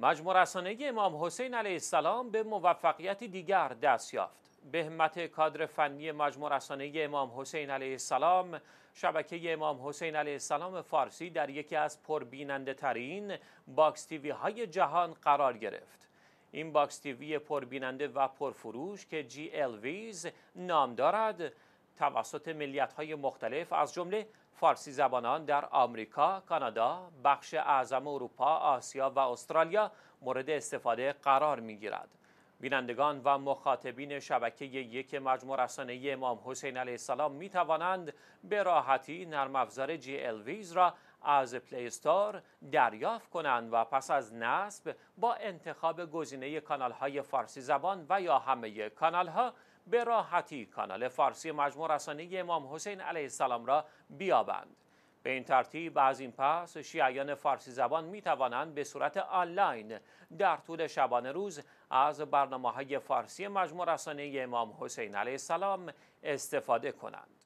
مجموع رسانه امام حسین علیه السلام به موفقیتی دیگر دست یافت. به همت کادر فنی مجموع رسانه امام حسین علیه السلام شبکه امام حسین علیه السلام فارسی در یکی از پربیننده ترین باکس تیوی های جهان قرار گرفت. این باکس تیوی پربیننده و پرفروش که جی الویز نام دارد توسط ملیت های مختلف از جمله فارسی زبانان در آمریکا، کانادا، بخش اعظم اروپا، آسیا و استرالیا مورد استفاده قرار می گیرد. بینندگان و مخاطبین شبکه یک مجموع رسانه امام حسین علیه السلام می توانند به راحتی نرم افزار جی الویز را از پلی استور دریافت کنند و پس از نصب با انتخاب گزینه کانال های فارسی زبان و یا همه کانال ها به راحتی کانال فارسی مجموع رسانه امام حسین علیه السلام را بیابند. به این ترتیب از این پس شیعیان فارسی زبان می توانند به صورت آنلاین در طول شبانه روز از برنامه های فارسی مجموع رسانه امام حسین علیه السلام استفاده کنند.